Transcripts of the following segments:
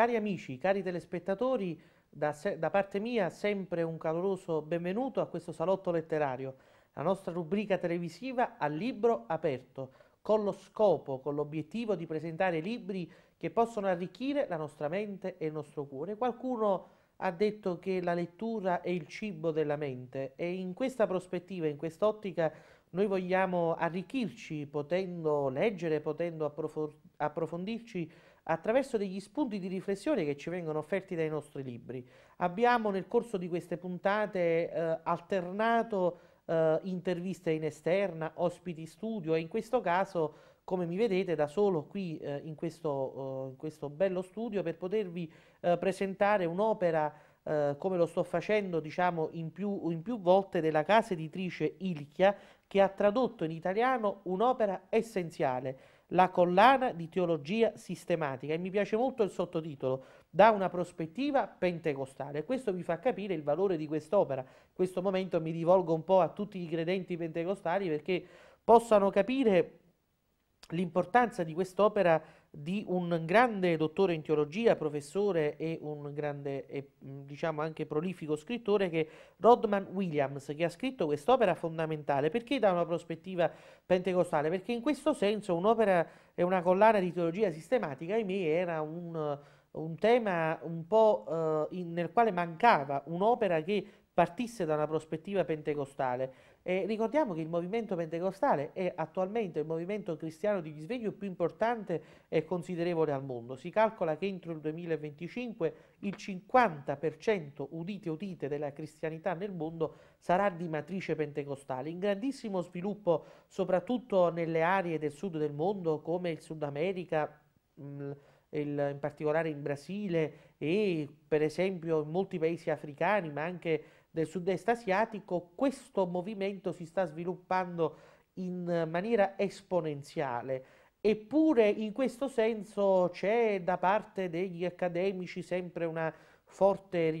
Cari amici, cari telespettatori, da, se, da, parte mia sempre un caloroso benvenuto a questo salotto letterario, la nostra rubrica televisiva al libro aperto, con lo scopo, con l'obiettivo di presentare libri che possono arricchire la nostra mente e il nostro cuore. Qualcuno ha detto che la lettura è il cibo della mente e in questa prospettiva, in quest'ottica, noi vogliamo arricchirci potendo leggere, potendo approfondirci attraverso degli spunti di riflessione che ci vengono offerti dai nostri libri. Abbiamo nel corso di queste puntate eh, alternato eh, interviste in esterna, ospiti studio e in questo caso, come mi vedete, da solo qui eh, in, questo, eh, in, questo, bello studio per potervi eh, presentare un'opera Uh, come lo sto facendo diciamo in più, in più, volte della casa editrice Ilchia che ha tradotto in italiano un'opera essenziale la collana di teologia sistematica e mi piace molto il sottotitolo da una prospettiva pentecostale. Questo vi fa capire il valore di quest'opera. In questo momento mi rivolgo un po' a tutti i credenti pentecostali perché possano capire l'importanza di quest'opera di un grande dottore in teologia, professore e un grande e mm, diciamo anche prolifico scrittore che è Rodman Williams, che ha scritto quest'opera fondamentale perché da una prospettiva pentecostale, perché in questo senso un'opera e una collana di teologia sistematica, ahimè, era un un tema un po' eh, in, nel quale mancava un'opera che partisse da una prospettiva pentecostale. E ricordiamo che il movimento pentecostale è attualmente il movimento cristiano di risveglio più importante e considerevole al mondo. Si calcola che entro il 2025 il 50%, udite udite, della cristianità nel mondo sarà di matrice pentecostale, in grandissimo sviluppo soprattutto nelle aree del sud del mondo come il Sud America, il, in particolare in Brasile e per esempio in molti paesi africani, ma anche del sud-est asiatico, questo movimento si sta sviluppando in maniera esponenziale. Eppure in questo senso c'è da parte degli accademici sempre una forte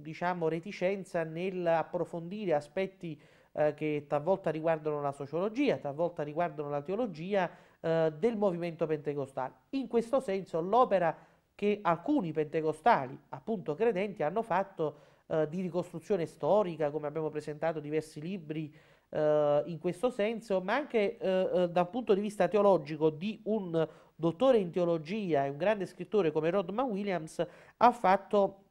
diciamo, reticenza nell'approfondire aspetti eh, che talvolta riguardano la sociologia, talvolta riguardano la teologia eh, del movimento pentecostale. In questo senso l'opera che alcuni pentecostali, appunto credenti, hanno fatto eh, di ricostruzione storica, come abbiamo presentato diversi libri eh, in questo senso, ma anche dal punto di vista teologico di un dottore in teologia e un grande scrittore come Rodman Williams, ha fatto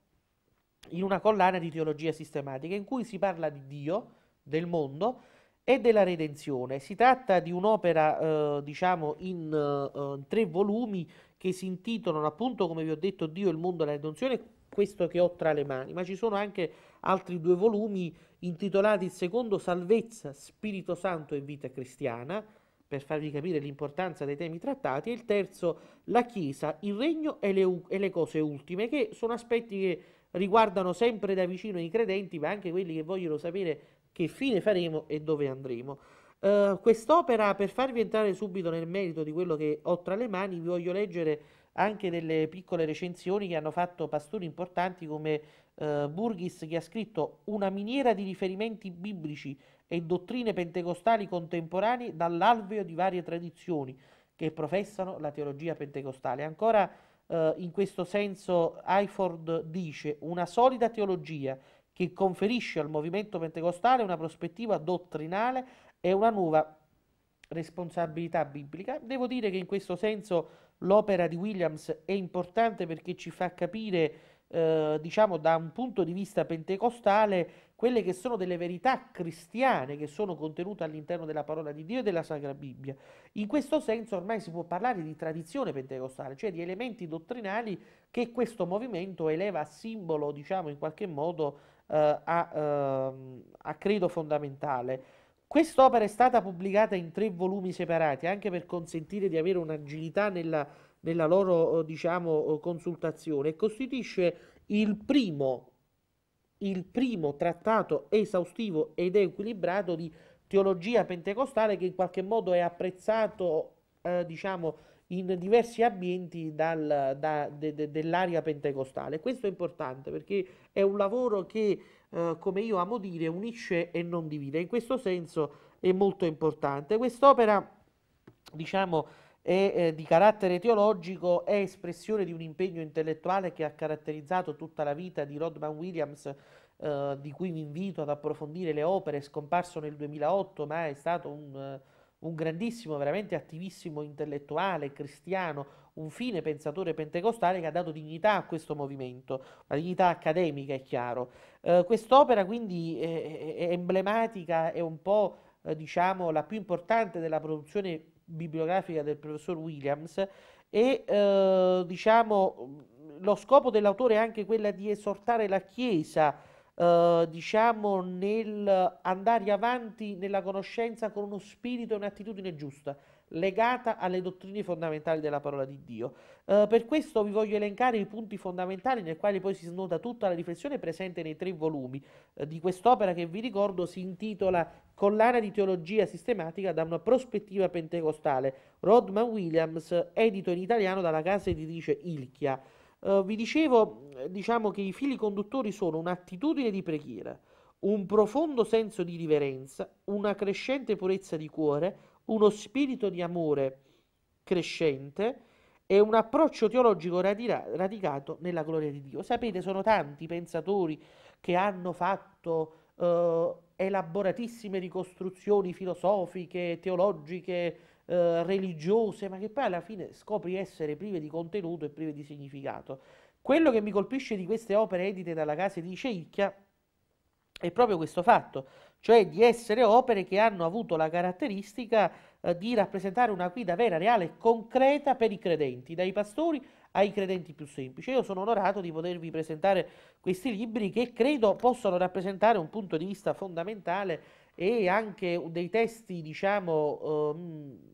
in una collana di teologia sistematica in cui si parla di Dio, del mondo e della redenzione. Si tratta di un'opera, eh, diciamo, in, eh, in tre volumi che si intitolano appunto, come vi ho detto, Dio, il mondo e la redenzione, questo che ho tra le mani, ma ci sono anche altri due volumi intitolati il secondo Salvezza, Spirito Santo e vita cristiana, per farvi capire l'importanza dei temi trattati, e il terzo La Chiesa, il regno e le, e le cose ultime, che sono aspetti che riguardano sempre da vicino i credenti, ma anche quelli che vogliono sapere che fine faremo e dove andremo. Uh, quest'opera, per farvi entrare subito nel merito di quello che ho tra le mani, vi voglio leggere anche delle piccole recensioni che hanno fatto pastori importanti come uh, Burgis che ha scritto una miniera di riferimenti biblici e dottrine pentecostali contemporanee dall'alveo di varie tradizioni che professano la teologia pentecostale. Ancora uh, in questo senso Eiford dice una solida teologia che conferisce al movimento pentecostale una prospettiva dottrinale e una nuova responsabilità biblica. Devo dire che in questo senso l'opera di Williams è importante perché ci fa capire, eh, diciamo, da un punto di vista pentecostale, quelle che sono delle verità cristiane che sono contenute all'interno della parola di Dio e della Sacra Bibbia. In questo senso ormai si può parlare di tradizione pentecostale, cioè di elementi dottrinali che questo movimento eleva a simbolo, diciamo, in qualche modo eh, a, eh, a credo fondamentale. Quest'opera è stata pubblicata in tre volumi separati anche per consentire di avere un'agilità nella, nella loro eh, diciamo, eh, consultazione e costituisce il primo, il primo trattato esaustivo ed equilibrato di teologia pentecostale che in qualche modo è apprezzato eh, diciamo, in diversi ambienti dal, da, de, de, dell'area pentecostale. Questo è importante perché è un lavoro che, eh, come io amo dire, unisce e non divide. In questo senso è molto importante. Quest'opera, diciamo, è, eh, di carattere teologico, è espressione di un impegno intellettuale che ha caratterizzato tutta la vita di Rodman Williams. Eh, di cui vi invito ad approfondire le opere, scomparso nel 2008, ma è stato un un grandissimo, veramente attivissimo intellettuale cristiano, un fine pensatore pentecostale che ha dato dignità a questo movimento, la dignità accademica è chiaro. Eh, quest'opera quindi è, è, emblematica, è un po' eh, diciamo la più importante della produzione bibliografica del professor Williams e eh, diciamo lo scopo dell'autore è anche quello di esortare la Chiesa eh, diciamo, nel andare avanti nella conoscenza con uno spirito e un'attitudine giusta, legata alle dottrine fondamentali della parola di Dio. Eh, per questo vi voglio elencare i punti fondamentali nel quale poi si snoda tutta la riflessione presente nei tre volumi eh, di quest'opera che vi ricordo si intitola Collana di teologia sistematica da una prospettiva pentecostale, Rodman Williams, edito in italiano dalla casa editrice Ilchia. Uh, vi dicevo, eh, diciamo che i fili conduttori sono un'attitudine di preghiera, un profondo senso di riverenza, una crescente purezza di cuore, uno spirito di amore crescente e un approccio teologico radira- radicato nella gloria di Dio. Sapete, sono tanti pensatori che hanno fatto uh, elaboratissime ricostruzioni filosofiche, teologiche, eh, religiose, ma che poi alla fine scopri essere prive di contenuto e prive di significato. Quello che mi colpisce di queste opere edite dalla casa di Ceicchia è proprio questo fatto, cioè di essere opere che hanno avuto la caratteristica eh, di rappresentare una guida vera, reale e concreta per i credenti, dai pastori ai credenti più semplici. Io sono onorato di potervi presentare questi libri che credo possano rappresentare un punto di vista fondamentale e anche dei testi, diciamo, ehm,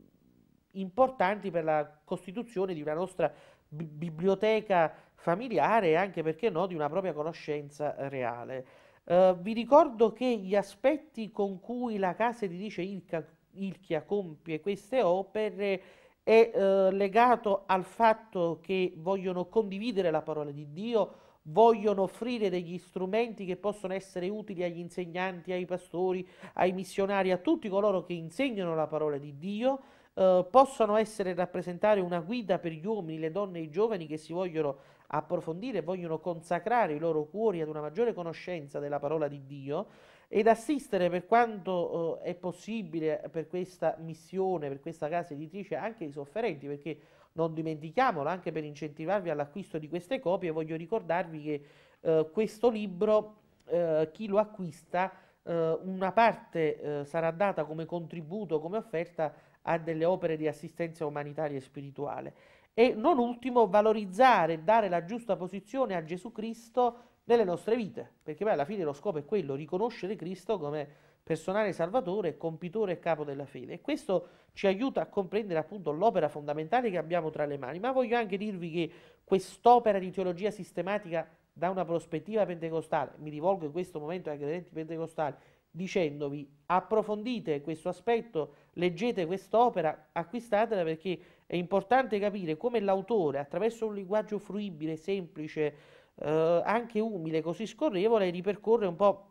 importanti per la costituzione di una nostra biblioteca familiare e anche, perché no, di una propria conoscenza reale. Eh, vi ricordo che gli aspetti con cui la casa editrice Ilca, Ilchia compie queste opere è eh, legato al fatto che vogliono condividere la parola di Dio, vogliono offrire degli strumenti che possono essere utili agli insegnanti, ai pastori, ai missionari, a tutti coloro che insegnano la parola di Dio, eh, possono essere rappresentare una guida per gli uomini, le donne e i giovani che si vogliono approfondire vogliono consacrare i loro cuori ad una maggiore conoscenza della parola di Dio ed assistere per quanto eh, è possibile per questa missione, per questa casa editrice anche i sofferenti, perché non dimentichiamolo, anche per incentivarvi all'acquisto di queste copie, voglio ricordarvi che eh, questo libro, eh, chi lo acquista, eh, una parte eh, sarà data come contributo, come offerta a delle opere di assistenza umanitaria e spirituale. E non ultimo, valorizzare e dare la giusta posizione a Gesù Cristo nelle nostre vite, perché poi alla fine lo scopo è quello, riconoscere Cristo come personale salvatore, compitore e capo della fede. E questo ci aiuta a comprendere appunto l'opera fondamentale che abbiamo tra le mani, ma voglio anche dirvi che quest'opera di teologia sistematica da una prospettiva pentecostale, mi rivolgo in questo momento ai credenti pentecostali, dicendovi approfondite questo aspetto, leggete quest'opera, acquistatela perché è importante capire come l'autore attraverso un linguaggio fruibile, semplice, eh, anche umile, così scorrevole, ripercorre un po'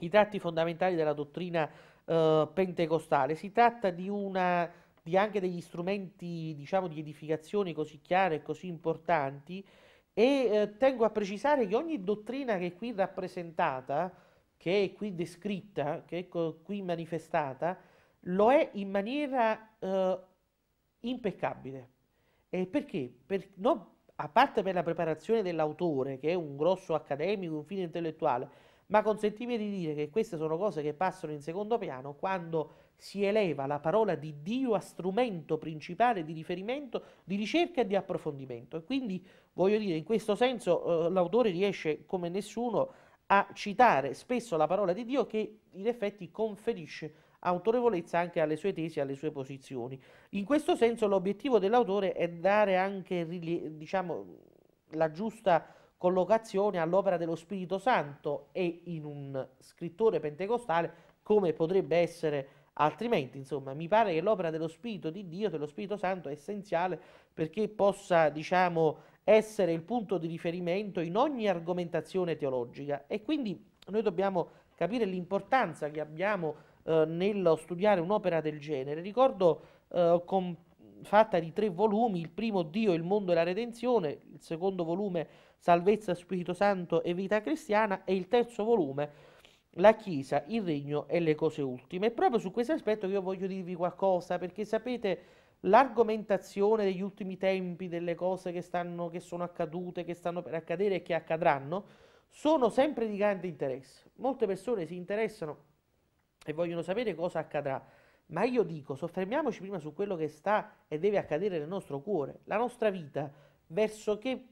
i tratti fondamentali della dottrina eh, pentecostale. Si tratta di una, anche degli strumenti diciamo, di edificazione così chiare e così importanti e eh, tengo a precisare che ogni dottrina che è qui rappresentata che è qui descritta, che è qui manifestata, lo è in maniera eh, impeccabile. E perché? Per, no, a parte per la preparazione dell'autore, che è un grosso accademico, un fine intellettuale, ma consentimi di dire che queste sono cose che passano in secondo piano quando si eleva la parola di Dio a strumento principale di riferimento, di ricerca e di approfondimento. E quindi voglio dire, in questo senso eh, l'autore riesce come nessuno a citare spesso la parola di Dio che in effetti conferisce autorevolezza anche alle sue tesi, alle sue posizioni. In questo senso l'obiettivo dell'autore è dare anche diciamo, la giusta collocazione all'opera dello Spirito Santo e in un scrittore pentecostale come potrebbe essere altrimenti, insomma, mi pare che l'opera dello Spirito di Dio, dello Spirito Santo è essenziale perché possa, diciamo, essere il punto di riferimento in ogni argomentazione teologica e quindi noi dobbiamo capire l'importanza che abbiamo eh, nello studiare un'opera del genere. Ricordo eh, con, fatta di tre volumi, il primo Dio, il mondo e la redenzione, il secondo volume Salvezza, Spirito Santo e vita cristiana e il terzo volume la Chiesa, il Regno e le cose ultime. È proprio su questo aspetto che io voglio dirvi qualcosa perché sapete l'argomentazione degli ultimi tempi delle cose che, stanno, che sono accadute, che stanno per accadere e che accadranno, sono sempre di grande interesse. Molte persone si interessano e vogliono sapere cosa accadrà, ma io dico, soffermiamoci prima su quello che sta e deve accadere nel nostro cuore, la nostra vita, verso che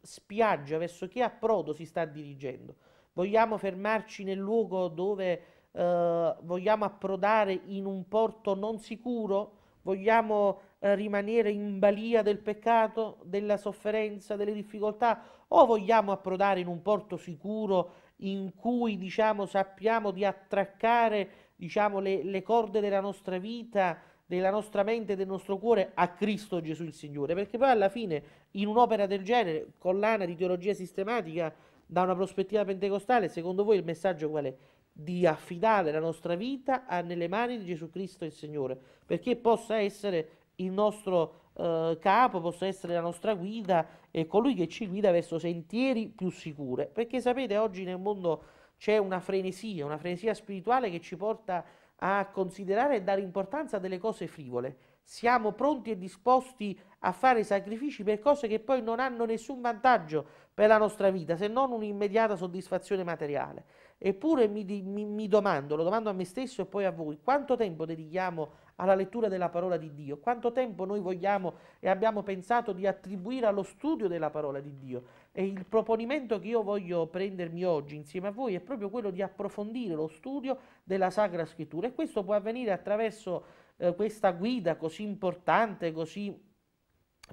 spiaggia, verso che approdo si sta dirigendo. Vogliamo fermarci nel luogo dove eh, vogliamo approdare in un porto non sicuro? Vogliamo eh, rimanere in balia del peccato, della sofferenza, delle difficoltà o vogliamo approdare in un porto sicuro in cui diciamo, sappiamo di attraccare diciamo, le, le corde della nostra vita, della nostra mente e del nostro cuore a Cristo Gesù il Signore, perché poi alla fine in un'opera del genere, collana di teologia sistematica, da una prospettiva pentecostale, secondo voi il messaggio qual è? di affidare la nostra vita a, nelle mani di Gesù Cristo il Signore, perché possa essere il nostro eh, capo, possa essere la nostra guida e colui che ci guida verso sentieri più sicuri. Perché sapete, oggi nel mondo c'è una frenesia, una frenesia spirituale che ci porta a considerare e dare importanza a delle cose frivole. Siamo pronti e disposti a fare sacrifici per cose che poi non hanno nessun vantaggio per la nostra vita, se non un'immediata soddisfazione materiale. Eppure mi, mi, mi, domando, lo domando a me stesso e poi a voi, quanto tempo dedichiamo alla lettura della parola di Dio? Quanto tempo noi vogliamo e abbiamo pensato di attribuire allo studio della parola di Dio? E il proponimento che io voglio prendermi oggi insieme a voi è proprio quello di approfondire lo studio della Sacra Scrittura e questo può avvenire attraverso eh, questa guida così importante, così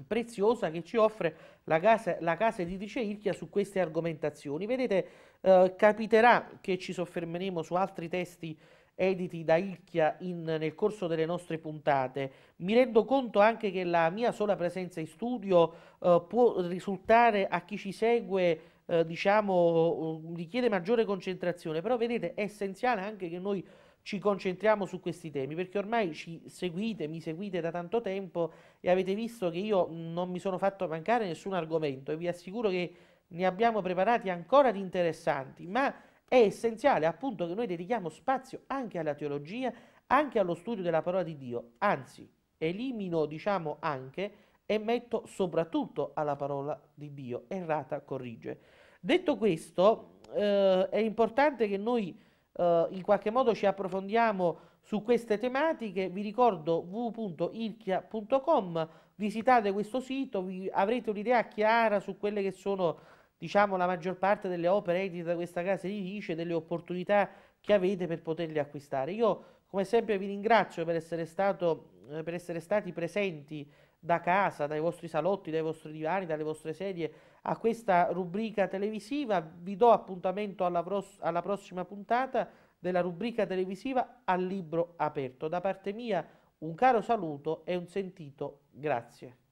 preziosa che ci offre la casa, la casa di Liceichia su queste argomentazioni. Vedete, eh, capiterà che ci soffermeremo su altri testi editi da Ilchia in, nel corso delle nostre puntate. Mi rendo conto anche che la mia sola presenza in studio eh, può risultare a chi ci segue eh, diciamo mm, richiede maggiore concentrazione, però vedete è essenziale anche che noi ci concentriamo su questi temi perché ormai ci seguite, mi seguite da tanto tempo e avete visto che io non mi sono fatto mancare nessun argomento e vi assicuro che ne abbiamo preparati ancora di interessanti, ma è essenziale appunto che noi dedichiamo spazio anche alla teologia, anche allo studio della parola di Dio, anzi elimino diciamo anche e metto soprattutto alla parola di Dio, errata corrige. Detto questo, eh, è importante che noi eh, in qualche modo ci approfondiamo su queste tematiche, vi ricordo www.ilchia.com, visitate questo sito, avrete un'idea chiara su quelle che sono diciamo, la maggior parte delle opere edite da questa casa editrice delle opportunità che avete per poterle acquistare. Io come sempre vi ringrazio per essere, stato, eh, per essere stati presenti da casa, dai vostri salotti, dai vostri divani, dalle vostre sedie a questa rubrica televisiva. Vi do appuntamento alla, alla prossima puntata della rubrica televisiva al libro aperto. Da parte mia un caro saluto e un sentito grazie.